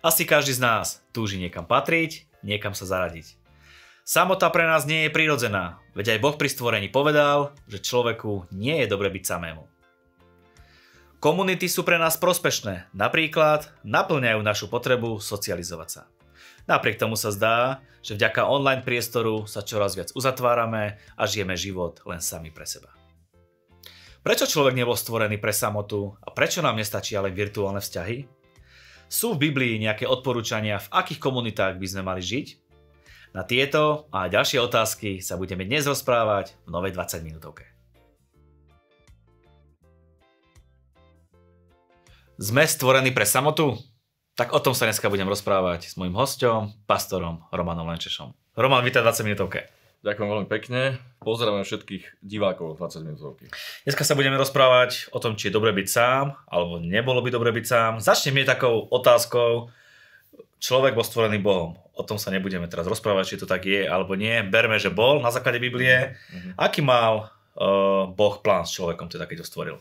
Asi každý z nás túži niekam patriť, niekam sa zaradiť. Samota pre nás nie je prirodzená, veď aj Boh pri stvorení povedal, že človeku nie je dobre byť samému. Komunity sú pre nás prospešné, napríklad naplňajú našu potrebu socializovať sa. Napriek tomu sa zdá, že vďaka online priestoru sa čoraz viac uzatvárame a žijeme život len sami pre seba. Prečo človek nebol stvorený pre samotu a prečo nám nestačí len virtuálne vzťahy? Sú v Biblii nejaké odporúčania, v akých komunitách by sme mali žiť? Na tieto a ďalšie otázky sa budeme dnes rozprávať v novej 20 minútovke. Sme stvorení pre samotu? Tak o tom sa dneska budem rozprávať s mojim hosťom, pastorom Romanom Lenčešom. Roman, vítaj 20 minútovke. Ďakujem veľmi pekne. Pozdravujem všetkých divákov 20 minútovky. Dneska sa budeme rozprávať o tom, či je dobre byť sám, alebo nebolo by dobre byť sám. Začneme takou otázkou. Človek bol stvorený Bohom. O tom sa nebudeme teraz rozprávať, či to tak je alebo nie. Berme, že bol na základe Biblie. Mm-hmm. Aký mal uh, Boh plán s človekom, teda keď ho stvoril?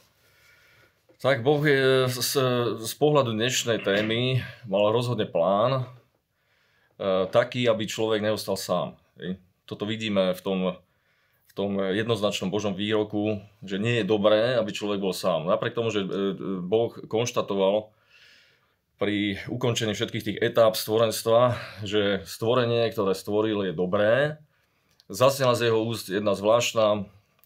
Tak Boh je z, z pohľadu dnešnej témy mal rozhodne plán uh, taký, aby človek neostal sám. Je? toto vidíme v tom, v tom jednoznačnom Božom výroku, že nie je dobré, aby človek bol sám. Napriek tomu, že e, e, Boh konštatoval pri ukončení všetkých tých etáp stvorenstva, že stvorenie, ktoré stvoril, je dobré, zasiela z jeho úst jedna zvláštna,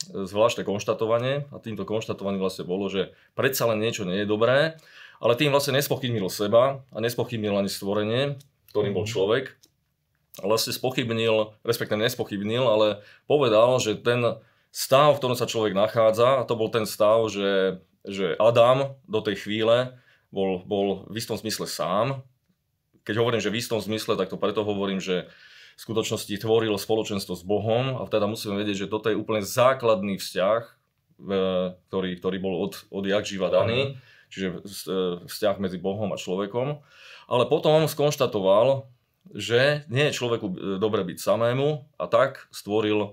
zvláštne konštatovanie a týmto konštatovaním vlastne bolo, že predsa len niečo nie je dobré, ale tým vlastne nespochybnil seba a nespochybnil ani stvorenie, ktorým bol človek, vlastne spochybnil, respektíve nespochybnil, ale povedal, že ten stav, v ktorom sa človek nachádza, a to bol ten stav, že, že Adam do tej chvíle bol, bol v istom zmysle sám. Keď hovorím, že v istom zmysle, tak to preto hovorím, že v skutočnosti tvoril spoločenstvo s Bohom a teda musíme vedieť, že toto je úplne základný vzťah, ktorý, ktorý bol od, od jak živa daný, čiže e, vzťah medzi Bohom a človekom. Ale potom skonštatoval, že nie je človeku e, dobre byť samému a tak stvoril e,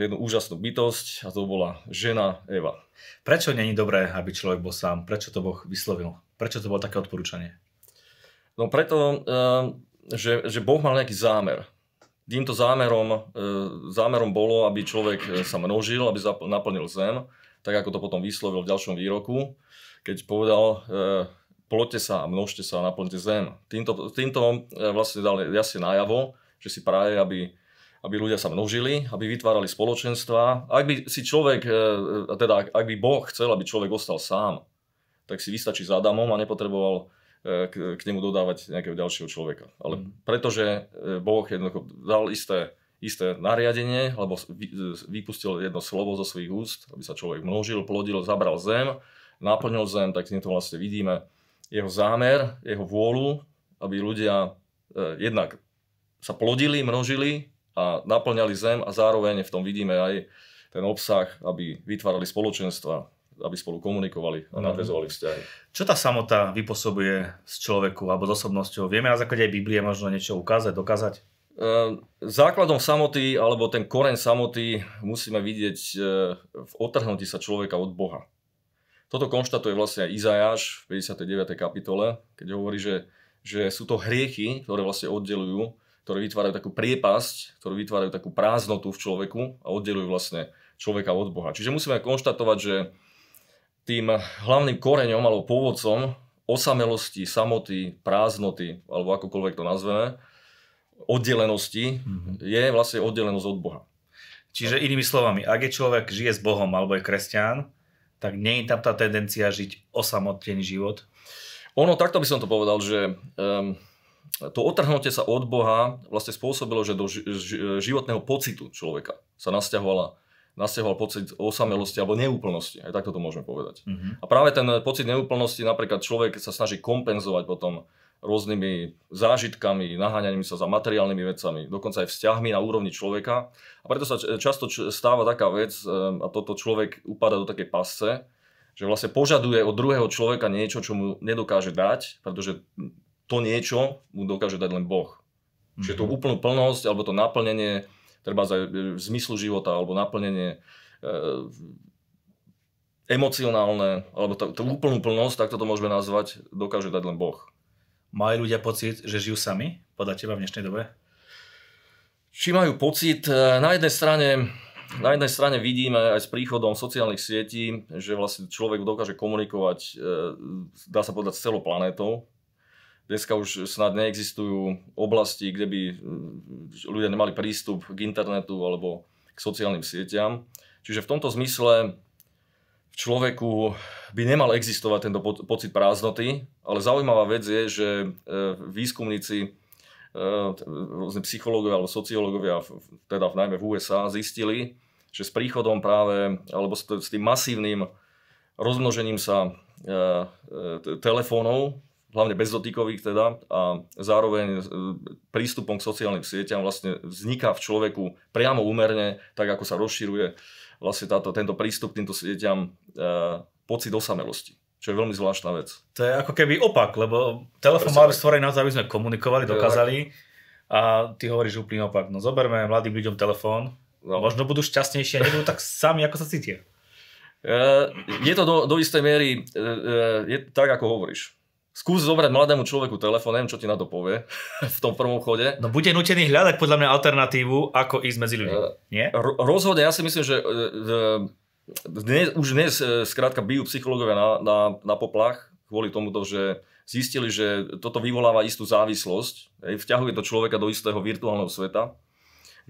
jednu úžasnú bytosť a to bola žena Eva. Prečo není dobré, aby človek bol sám? Prečo to Boh vyslovil? Prečo to bolo také odporúčanie? No preto, e, že, že Boh mal nejaký zámer. Týmto zámerom, zámerom bolo, aby človek sa množil, aby naplnil zem, tak ako to potom vyslovil v ďalšom výroku, keď povedal plote sa a množte sa a naplňte zem. Týmto, týmto eh, vlastne dali jasne najavo, že si práve, aby, aby ľudia sa množili, aby vytvárali spoločenstva. Ak by si človek, eh, eh, teda ak by Boh chcel, aby človek ostal sám, tak si vystačí s Adamom a nepotreboval k, k nemu dodávať nejakého ďalšieho človeka. Ale mhm. pretože Boh jednoducho dal isté, isté nariadenie, alebo vypustil jedno slovo zo svojich úst, aby sa človek množil, plodil, zabral zem, naplnil zem, tak to vlastne vidíme, jeho zámer, jeho vôľu, aby ľudia e, jednak sa plodili, množili a naplňali zem a zároveň v tom vidíme aj ten obsah, aby vytvárali spoločenstva, aby spolu komunikovali a mhm. nadvezovali vzťahy. Čo tá samota vypôsobuje z človeku alebo s osobnosťou? Vieme na základe aj Biblie možno niečo ukázať, dokázať? E, základom samoty alebo ten koreň samoty musíme vidieť e, v otrhnutí sa človeka od Boha. Toto konštatuje vlastne Izajáš v 59. kapitole, keď hovorí, že, že sú to hriechy, ktoré vlastne oddelujú, ktoré vytvárajú takú priepasť, ktoré vytvárajú takú prázdnotu v človeku a oddelujú vlastne človeka od Boha. Čiže musíme konštatovať, že tým hlavným koreňom alebo pôvodcom osamelosti, samoty, prázdnoty, alebo akokoľvek to nazveme, oddelenosti, mm-hmm. je vlastne oddelenosť od Boha. Čiže inými slovami, ak je človek žije s Bohom alebo je kresťan, tak nie je tam tá tendencia žiť osamotený život? Ono, takto by som to povedal, že um, to otrhnutie sa od Boha vlastne spôsobilo, že do ži- životného pocitu človeka sa nasťahovala nasťahoval pocit osamelosti alebo neúplnosti. Aj takto to môžeme povedať. Uh-huh. A práve ten pocit neúplnosti napríklad človek sa snaží kompenzovať potom rôznymi zážitkami, naháňaním sa za materiálnymi vecami, dokonca aj vzťahmi na úrovni človeka. A preto sa často stáva taká vec, ehm, a toto človek upada do také pasce, že vlastne požaduje od druhého človeka niečo, čo mu nedokáže dať, pretože to niečo mu dokáže dať len Boh. Mm-hmm. Čiže mhm. to úplnú plnosť, alebo to naplnenie, treba za e, zmyslu života, alebo naplnenie e, emocionálne, alebo tú úplnú plnosť, tak to môžeme nazvať, dokáže dať len Boh. Mali ľudia pocit, že žijú sami, podľa teba v dnešnej dobe? Či majú pocit, eh, na jednej strane na jednej strane vidíme aj s príchodom sociálnych sietí, že vlastne človek dokáže komunikovať, eh, dá sa povedať, s celou planétou. Dneska už snad neexistujú oblasti, kde by eh, ľudia nemali prístup k internetu alebo k sociálnym sieťam. Čiže v tomto zmysle človeku by nemal existovať tento po- pocit prázdnoty, ale zaujímavá vec je, že e, výskumníci, e, rôzne psychológovia alebo sociológovia, teda najmä v USA, zistili, že s príchodom práve, alebo s, s tým masívnym rozmnožením sa e, e, telefónov, hlavne bezdotykových teda, a zároveň e, prístupom k sociálnym sieťam vlastne vzniká v človeku priamo úmerne, tak ako sa rozširuje vlastne táto, tento prístup týmto sieťam e, pocit osamelosti. Čo je veľmi zvláštna vec. To je ako keby opak, lebo telefón mal stvorený na to, aby sme komunikovali, dokázali a ty hovoríš úplný opak. No zoberme mladým ľuďom telefón, no. možno budú šťastnejší a nebudú tak sami, ako sa cítia. Eh, je to do, do istej miery, eh, je tak, ako hovoríš. Skús zobrať mladému človeku telefón, neviem, čo ti na to povie v tom prvom chode. No bude nutený hľadať podľa mňa alternatívu, ako ísť medzi ľudí, eh, nie? rozhodne, ja si myslím, že eh, eh, dnes, už dnes skrátka bijú psychológovia na, na, na poplach kvôli tomu, že zistili, že toto vyvoláva istú závislosť, vťahuje to človeka do istého virtuálneho sveta,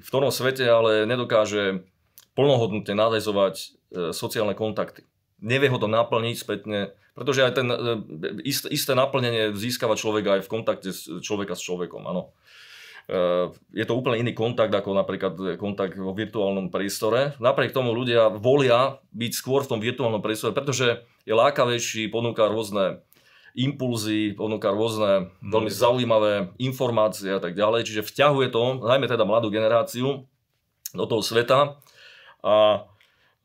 v tom svete ale nedokáže plnohodnotne nadezovať sociálne kontakty. Nevie ho to naplniť spätne pretože aj ten e, isté, isté naplnenie získava človeka aj v kontakte s, človeka s človekom, áno. E, je to úplne iný kontakt ako napríklad e, kontakt vo virtuálnom priestore. Napriek tomu ľudia volia byť skôr v tom virtuálnom priestore, pretože je lákavejší, ponúka rôzne impulzy, ponúka rôzne mhm. veľmi zaujímavé informácie a tak ďalej. Čiže vťahuje to, najmä teda mladú generáciu, do toho sveta. A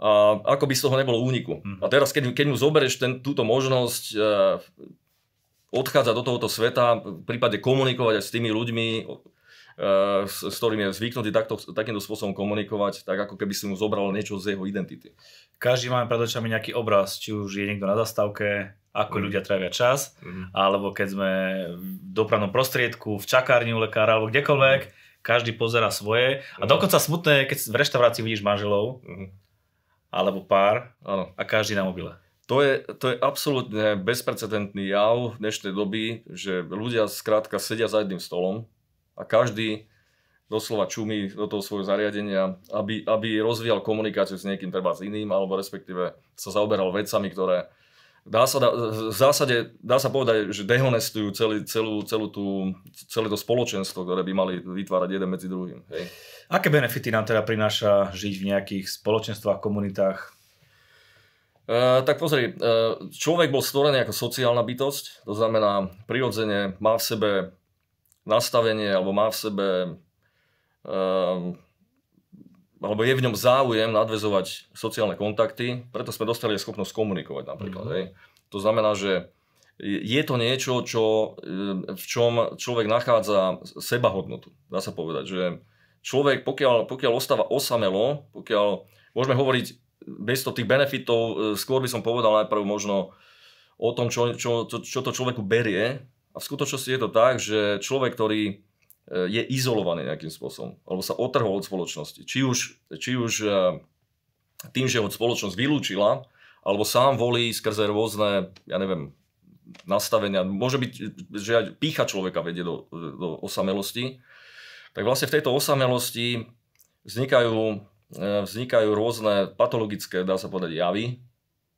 a ako by z toho nebolo úniku. Mhm. A teraz, keď, keď mu zoberieš ten, túto možnosť e, odchádzať do tohoto sveta, v prípade komunikovať aj s tými ľuďmi, e, s, s ktorými je zvyknutý takto, takýmto spôsobom komunikovať, tak ako keby si mu zobral niečo z jeho identity. Každý máme pred očami nejaký obraz, či už je niekto na zastávke, ako mm. ľudia trávia čas, mm. alebo keď sme v dopravnom prostriedku, v čakárni u lekára, alebo kdekoľvek, mhm. každý pozera svoje. A mhm. dokonca smutné, keď v reštaurácii vidíš manželov, mm alebo pár ano. a každý na mobile. To je, to je absolútne bezprecedentný jav v dnešnej doby, že ľudia skrátka sedia za jedným stolom a každý doslova čumí do toho svojho zariadenia, aby, aby rozvíjal komunikáciu s niekým treba s iným, alebo respektíve sa zaoberal vecami, ktoré dá sa, v zásade dá sa povedať, že dehonestujú celý, celú, celú tú, celé to spoločenstvo, ktoré by mali vytvárať jeden medzi druhým. Hej. Aké benefity nám teda prináša žiť v nejakých spoločenstvách, komunitách? E, tak pozri, e, človek bol stvorený ako sociálna bytosť, to znamená prirodzene má v sebe nastavenie alebo má v sebe e, alebo je v ňom záujem nadvezovať sociálne kontakty, preto sme dostali schopnosť komunikovať napríklad. Mm-hmm. Hej. To znamená, že je to niečo, čo, e, v čom človek nachádza sebahodnotu. Dá sa povedať, že človek, pokiaľ, pokiaľ ostáva osamelo, pokiaľ môžeme hovoriť miesto tých benefitov, e, skôr by som povedal najprv možno o tom, čo, čo, čo, čo to človeku berie. A v skutočnosti je to tak, že človek, ktorý e, je izolovaný nejakým spôsobom, alebo sa otrhol od spoločnosti, či už, či už e, tým, že ho spoločnosť vylúčila, alebo sám volí skrze rôzne, ja neviem, nastavenia. Môže byť, že aj pícha človeka vedie do, do osamelosti tak vlastne v tejto osamelosti vznikajú, e, vznikajú rôzne patologické, dá sa povedať, javy,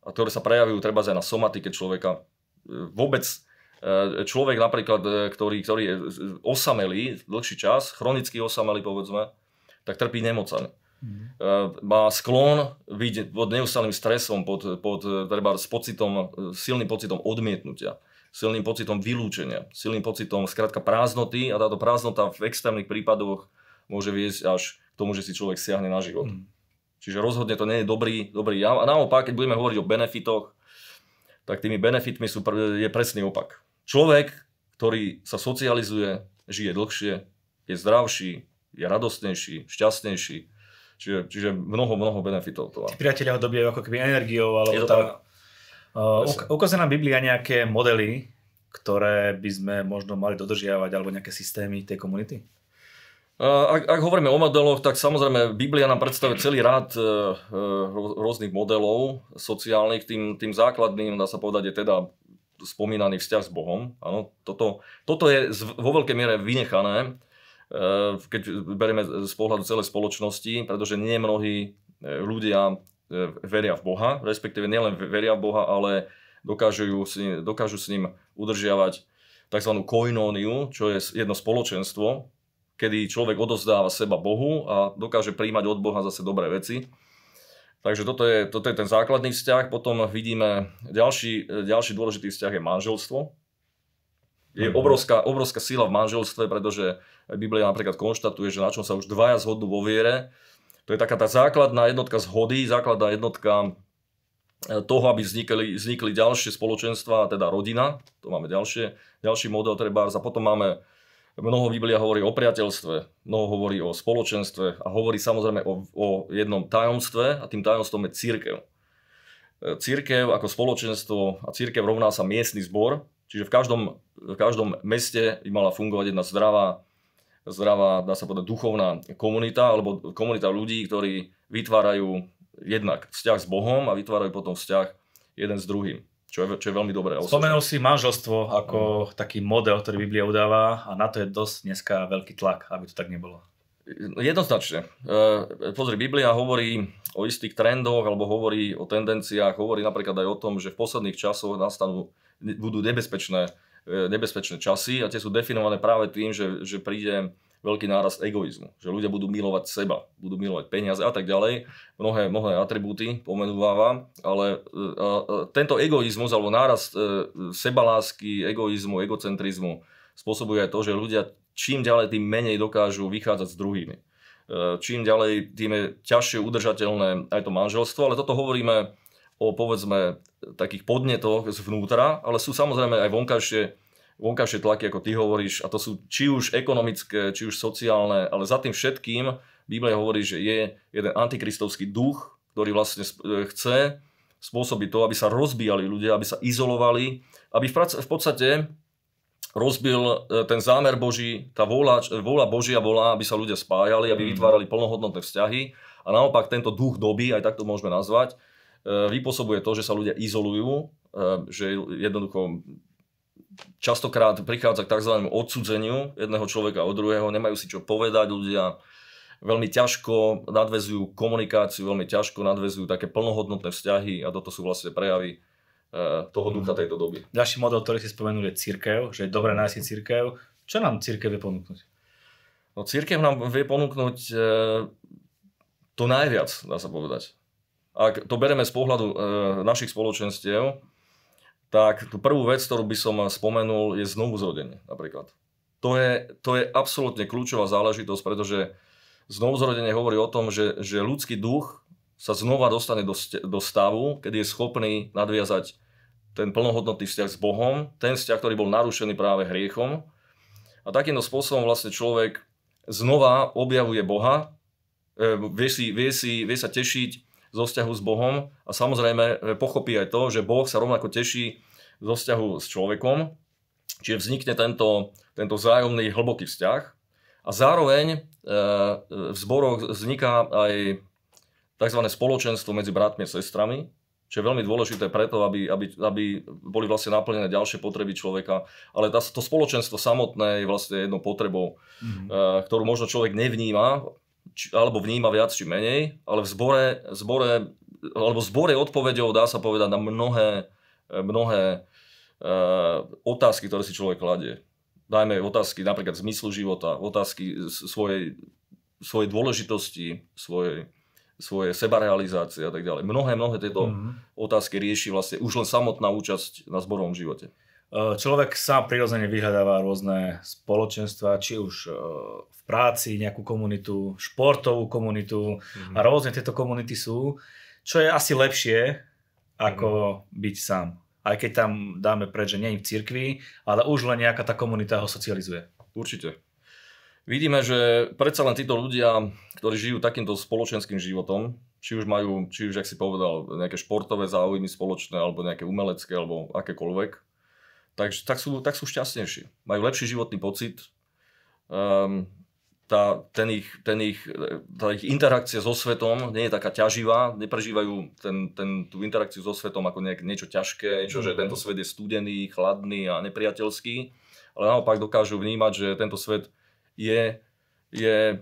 ktoré sa prejavujú treba aj na somatike človeka. E, vôbec e, človek napríklad, ktorý, ktorý je osamelý dlhší čas, chronicky osamelý povedzme, tak trpí nemocami. Mm. Má sklon byť pod neustálým stresom, pod, pod treba s pocitom, silným pocitom odmietnutia silným pocitom vylúčenia, silným pocitom skrátka prázdnoty a táto prázdnota v extrémnych prípadoch môže viesť až k tomu, že si človek siahne na život. Mm. Čiže rozhodne to nie je dobrý, dobrý jav. A naopak, keď budeme hovoriť o benefitoch, tak tými benefitmi sú, je presný opak. Človek, ktorý sa socializuje, žije dlhšie, je zdravší, je radostnejší, šťastnejší. Čiže, čiže mnoho, mnoho benefitov to má. priatelia ho dobijajú ako keby energiou, alebo tá, Ukazuje nám Biblia nejaké modely, ktoré by sme možno mali dodržiavať, alebo nejaké systémy tej komunity? Ak, ak hovoríme o modeloch, tak samozrejme Biblia nám predstavuje celý rád e, e, rôznych modelov sociálnych. Tým, tým základným, dá sa povedať, je teda spomínaný vzťah s Bohom. Ano, toto, toto je vo veľkej miere vynechané, e, keď berieme z pohľadu celej spoločnosti, pretože nie mnohí ľudia E, veria v Boha, respektíve nielen veria v Boha, ale dokážu, ním, dokážu s ním udržiavať tzv. koinóniu, čo je jedno spoločenstvo, kedy človek odozdáva seba Bohu a dokáže príjmať od Boha zase dobré veci. Takže toto je, toto je ten základný vzťah. Potom vidíme, ďalší, ďalší dôležitý vzťah je manželstvo. Je mhm. obrovská, obrovská sila v manželstve, pretože Biblia napríklad konštatuje, že na čom sa už dvaja zhodnú vo viere, to je taká tá základná jednotka zhody, základná jednotka e, toho, aby vznikli, vznikli ďalšie spoločenstva, teda rodina. To máme ďalšie, ďalší model trebárs. A potom máme, mnoho Biblia hovorí o priateľstve, mnoho hovorí o spoločenstve a hovorí samozrejme o, o jednom tajomstve a tým tajomstvom je církev. E, církev ako spoločenstvo a církev rovná sa miestny zbor, čiže v každom, v každom meste by mala fungovať jedna zdravá zdravá, dá sa povedať, duchovná komunita, alebo komunita ľudí, ktorí vytvárajú jednak vzťah s Bohom a vytvárajú potom vzťah jeden s druhým čo je, čo je veľmi dobré. Spomenul si manželstvo ako mm. taký model, ktorý Biblia udáva a na to je dosť dneska veľký tlak, aby to tak nebolo. Jednoznačne. E, pozri, Biblia hovorí o istých trendoch alebo hovorí o tendenciách, hovorí napríklad aj o tom, že v posledných časoch nastanú, budú nebezpečné E, nebezpečné časy a tie sú definované práve tým, že, že príde veľký nárast egoizmu, že ľudia budú milovať seba, budú milovať peniaze a tak ďalej. Mnohé, mnohé atribúty pomenúvávam, ale e, tento egoizmus alebo nárast e, sebalásky, egoizmu, egocentrizmu spôsobuje aj to, že ľudia čím ďalej tým menej dokážu vychádzať s druhými. Čím ďalej, tým je ťažšie udržateľné aj to manželstvo, ale toto hovoríme o povedzme takých podnetoch zvnútra, ale sú samozrejme aj vonkajšie, vonkajšie tlaky, ako ty hovoríš, a to sú či už ekonomické, či už sociálne, ale za tým všetkým Biblia hovorí, že je jeden antikristovský duch, ktorý vlastne e, chce spôsobiť to, aby sa rozbíjali ľudia, aby sa izolovali, aby v podstate rozbil e, ten zámer Boží, tá vôľa, e, vôľa Božia volá, aby sa ľudia spájali, aby mhm. vytvárali plnohodnotné vzťahy. A naopak tento duch doby, aj tak to môžeme nazvať, E, vypôsobuje to, že sa ľudia izolujú, e, že jednoducho častokrát prichádza k tzv. odsudzeniu jedného človeka od druhého, nemajú si čo povedať ľudia, veľmi ťažko nadvezujú komunikáciu, veľmi ťažko nadvezujú také plnohodnotné vzťahy a toto sú vlastne prejavy e, toho ducha tejto doby. Ďalší model, ktorý si spomenul, je církev, že je dobré nájsť církev. Čo nám církev vie ponúknuť? No církev nám vie ponúknuť to najviac, dá sa povedať ak to bereme z pohľadu e, našich spoločenstiev, tak tú prvú vec, ktorú by som spomenul, je znovu zrodenie napríklad. To je, to je absolútne kľúčová záležitosť, pretože znovu zrodenie hovorí o tom, že, že ľudský duch sa znova dostane do, do stavu, kedy je schopný nadviazať ten plnohodnotný vzťah s Bohom, ten vzťah, ktorý bol narušený práve hriechom. A takýmto spôsobom vlastne človek znova objavuje Boha, e, vie, si, vie, si, vie sa tešiť zo vzťahu s Bohom a samozrejme e, pochopí aj to, že Boh sa rovnako teší zo vzťahu s človekom, čiže vznikne tento, tento vzájomný hlboký vzťah a zároveň e, e, v zboroch vzniká aj tzv. spoločenstvo medzi bratmi a sestrami, čo je veľmi dôležité preto, aby, aby, aby boli vlastne naplnené ďalšie potreby človeka. Ale tá, to spoločenstvo samotné je vlastne jednou potrebou, mm-hmm. ktorú možno človek nevníma, či, alebo vníma viac či menej, ale v zbore, zbore alebo zbore odpovedov dá sa povedať na mnohé, mnohé e, otázky, ktoré si človek kladie. Dajme otázky napríklad zmyslu života, otázky svojej, svojej dôležitosti, svojej, svoje sebarealizácie a tak ďalej. Mnohé, mnohé tieto mm-hmm. otázky rieši vlastne už len samotná účasť na zborovom živote. Človek sa prirodzene vyhľadáva rôzne spoločenstva, či už v práci nejakú komunitu, športovú komunitu mm-hmm. a rôzne tieto komunity sú, čo je asi lepšie ako mm-hmm. byť sám. Aj keď tam dáme preč, že nie je v cirkvi, ale už len nejaká tá komunita ho socializuje. Určite. Vidíme, že predsa len títo ľudia, ktorí žijú takýmto spoločenským životom, či už majú, či už, ak si povedal, nejaké športové záujmy spoločné, alebo nejaké umelecké, alebo akékoľvek, Takže tak sú, tak sú šťastnejší. Majú lepší životný pocit. Um, tá, ten ich, ten ich, tá ich interakcia so svetom nie je taká ťaživá, neprežívajú ten, ten, tú interakciu so svetom ako nejak, niečo ťažké, niečo, že mhm. tento svet je studený, chladný a nepriateľský, ale naopak dokážu vnímať, že tento svet je, je,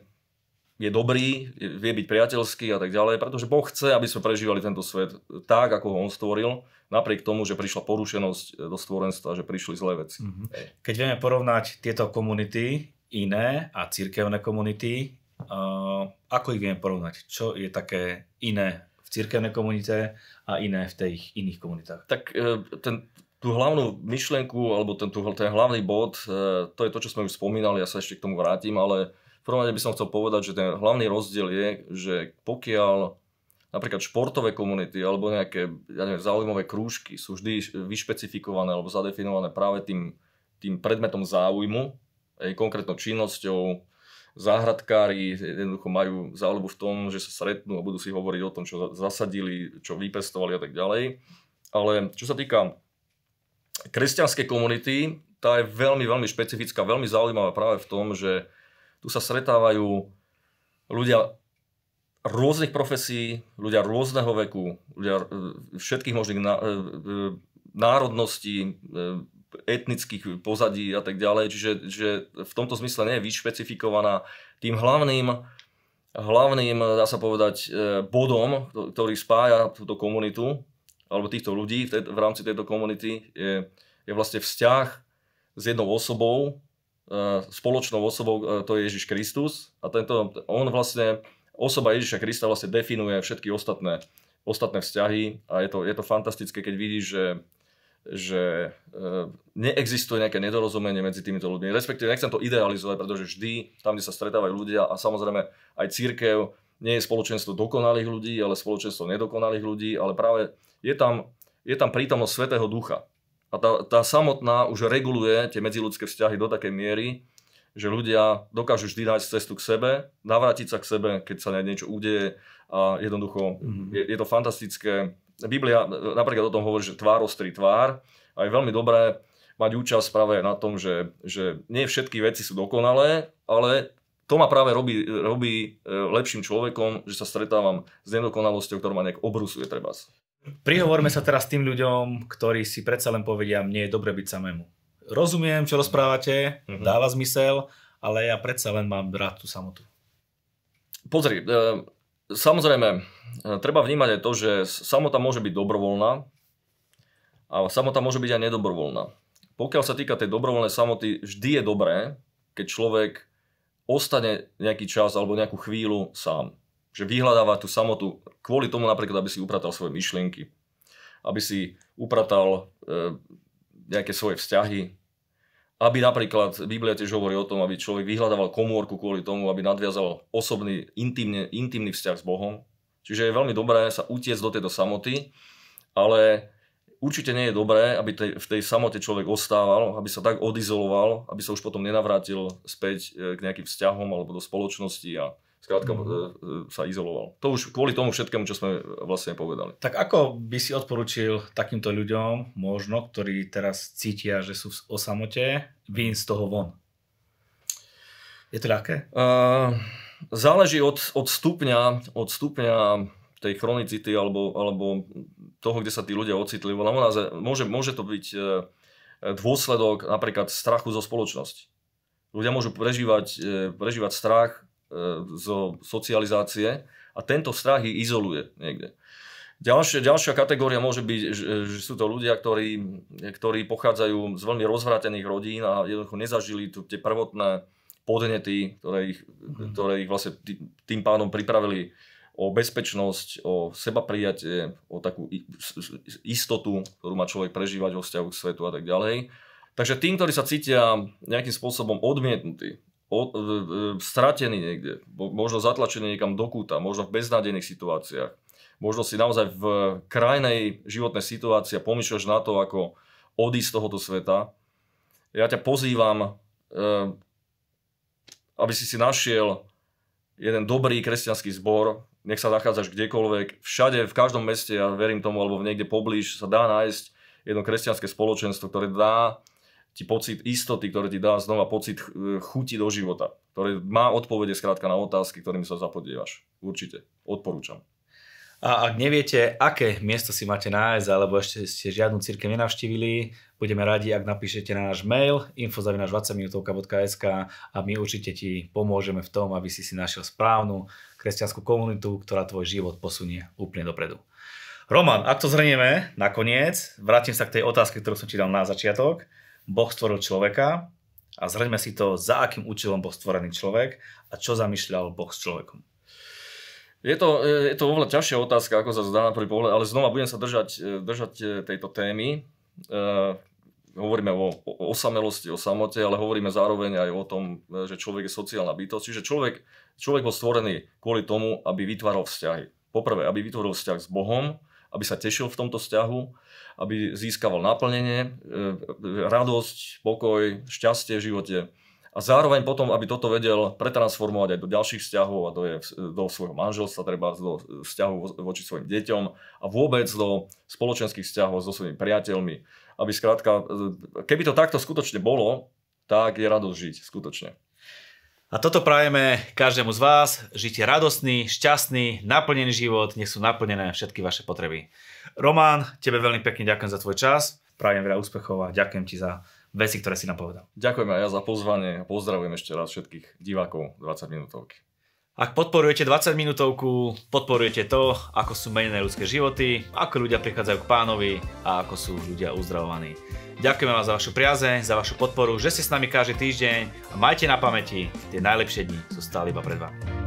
je dobrý, vie byť priateľský a tak ďalej, pretože Boh chce, aby sme prežívali tento svet tak, ako ho On stvoril napriek tomu, že prišla porušenosť e, do stvorenstva, že prišli zlé veci. Mm-hmm. Keď vieme porovnať tieto komunity, iné a církevné komunity, uh, ako ich vieme porovnať? Čo je také iné v církevnej komunite a iné v tých iných komunitách? Tak e, ten, tú hlavnú myšlienku, alebo ten, tú, ten hlavný bod, e, to je to, čo sme už spomínali, ja sa ešte k tomu vrátim, ale v prvom rade by som chcel povedať, že ten hlavný rozdiel je, že pokiaľ napríklad športové komunity alebo nejaké ja neviem, záujmové krúžky sú vždy vyšpecifikované alebo zadefinované práve tým, tým predmetom záujmu, aj konkrétnou činnosťou. Záhradkári jednoducho majú záľubu v tom, že sa stretnú a budú si hovoriť o tom, čo zasadili, čo vypestovali a tak ďalej. Ale čo sa týka kresťanskej komunity, tá je veľmi, veľmi špecifická, veľmi zaujímavá práve v tom, že tu sa stretávajú ľudia rôznych profesí, ľudia rôzneho veku, ľudia e, všetkých možných e, e, národností, etnických pozadí a tak ďalej. Čiže, že v tomto zmysle nie je vyšpecifikovaná tým hlavným, hlavným, dá sa povedať, bodom, ktorý spája túto komunitu alebo týchto ľudí v, tej, v rámci tejto komunity je, je vlastne vzťah s jednou osobou, spoločnou osobou, to je Ježiš Kristus. A tento, on vlastne osoba Ježiša Krista vlastne definuje všetky ostatné, ostatné vzťahy a je to, je to fantastické, keď vidíš, že že e, neexistuje nejaké nedorozumenie medzi týmito ľuďmi. Respektíve nechcem to idealizovať, pretože vždy tam, kde sa stretávajú ľudia a samozrejme aj církev nie je spoločenstvo dokonalých ľudí, ale spoločenstvo nedokonalých ľudí, ale práve je tam, je tam prítomnosť Svetého Ducha. A tá, tá samotná už reguluje tie medziludské vzťahy do takej miery, že ľudia dokážu vždy nájsť cestu k sebe, navrátiť sa k sebe, keď sa niečo udeje a jednoducho mm-hmm. je, je to fantastické. Biblia napríklad o tom hovorí, že tvár ostri tvár a je veľmi dobré mať účasť práve na tom, že, že nie všetky veci sú dokonalé, ale to ma práve robí, robí e, lepším človekom, že sa stretávam s nedokonalosťou, ktorá ma nejak obrusuje treba. Prihovorme sa teraz tým ľuďom, ktorí si predsa len povedia, mne je dobre byť samému rozumiem, čo rozprávate, mm-hmm. dáva zmysel, ale ja predsa len mám rád tú samotu. Pozri, e, samozrejme, e, treba vnímať aj to, že samota môže byť dobrovoľná a samota môže byť aj nedobrovoľná. Pokiaľ sa týka tej dobrovoľnej samoty, vždy je dobré, keď človek ostane nejaký čas alebo nejakú chvíľu sám. Že vyhľadáva tú samotu kvôli tomu napríklad, aby si upratal svoje myšlienky, aby si upratal e, nejaké svoje vzťahy, aby napríklad, Biblia tiež hovorí o tom, aby človek vyhľadával komórku kvôli tomu, aby nadviazal osobný, intimne, intimný vzťah s Bohom. Čiže je veľmi dobré sa utiecť do tejto samoty, ale určite nie je dobré, aby tej, v tej samote človek ostával, aby sa tak odizoloval, aby sa už potom nenavrátil späť e, k nejakým vzťahom alebo do spoločnosti a, Skrátka mm. sa izoloval. To už kvôli tomu všetkému, čo sme e, vlastne povedali. Tak ako by si odporučil takýmto ľuďom, možno, ktorí teraz cítia, že sú o samote, vín z toho von? Je to ľahké? Uh, záleží od, od stupňa, od stupňa tej chronicity alebo, alebo toho, kde sa tí ľudia ocitli. Môže, môže to byť dôsledok napríklad strachu zo spoločnosti. Ľudia môžu prežívať, prežívať strach E, zo socializácie a tento strach ich izoluje niekde. Ďalšia, ďalšia kategória môže byť, že sú to ľudia, ktorí, ktorí pochádzajú z veľmi rozvrátených rodín a jednoducho nezažili tu tie prvotné podnety, ktoré ich, mm. ktoré ich vlastne tým pánom pripravili o bezpečnosť, o seba o takú istotu, ktorú má človek prežívať vo vzťahu k svetu a tak ďalej. Takže tým, ktorí sa cítia nejakým spôsobom odmietnutí o, e, e, stratený niekde, možno zatlačený niekam do kúta, možno v beznádejných situáciách, možno si naozaj v krajnej životnej situácii a pomýšľaš na to, ako odísť z tohoto sveta, ja ťa pozývam, e, aby si si našiel jeden dobrý kresťanský zbor, nech sa nachádzaš kdekoľvek, všade, v každom meste, ja verím tomu, alebo niekde poblíž, sa dá nájsť jedno kresťanské spoločenstvo, ktoré dá ti pocit istoty, ktorý ti dá znova pocit eh, chuti do života, ktoré má odpovede skrátka na otázky, ktorými sa zapodievaš. Určite. Odporúčam. A ak neviete, aké miesto si máte nájsť, alebo ešte ste žiadnu círke nenavštívili, budeme radi, ak napíšete na náš mail info.20minutovka.sk a my určite ti pomôžeme v tom, aby si si našiel správnu kresťanskú komunitu, ktorá tvoj život posunie úplne dopredu. Roman, ak to zhrnieme nakoniec, vrátim sa k tej otázke, ktorú som ti dal na začiatok Boh stvoril človeka a zhrňme si to, za akým účelom bol stvorený človek a čo zamýšľal Boh s človekom. Je to, je to oveľa ťažšia otázka, ako sa zdá na prvý pohľad, ale znova budem sa držať, e, držať e, tejto témy. Uh, hovoríme o, o osamelosti, o samote, ale hovoríme zároveň aj o tom, že človek je sociálna bytosť. Čiže človek, človek bol stvorený kvôli tomu, aby vytváral vzťahy. Poprvé, aby vytvoril vzťah s Bohom, aby sa tešil v tomto vzťahu aby získaval naplnenie, e, radosť, pokoj, šťastie v živote. A zároveň potom, aby toto vedel pretransformovať aj do ďalších vzťahov a do, je, do svojho manželstva, treba do vzťahov voči svojim deťom a vôbec do spoločenských vzťahov so svojimi priateľmi. Aby skrátka, e, keby to takto skutočne bolo, tak je radosť žiť, skutočne. A toto prajeme každému z vás. Žite radostný, šťastný, naplnený život. Nech sú naplnené všetky vaše potreby. Román, tebe veľmi pekne ďakujem za tvoj čas. Prajem veľa úspechov a ďakujem ti za veci, ktoré si nám povedal. Ďakujem aj ja za pozvanie a pozdravujem ešte raz všetkých divákov 20 minútovky. Ak podporujete 20 minútovku, podporujete to, ako sú menené ľudské životy, ako ľudia prichádzajú k pánovi a ako sú ľudia uzdravovaní. Ďakujeme vám za vašu priazeň, za vašu podporu, že ste s nami každý týždeň a majte na pamäti, tie najlepšie dni sú stále iba pred vami.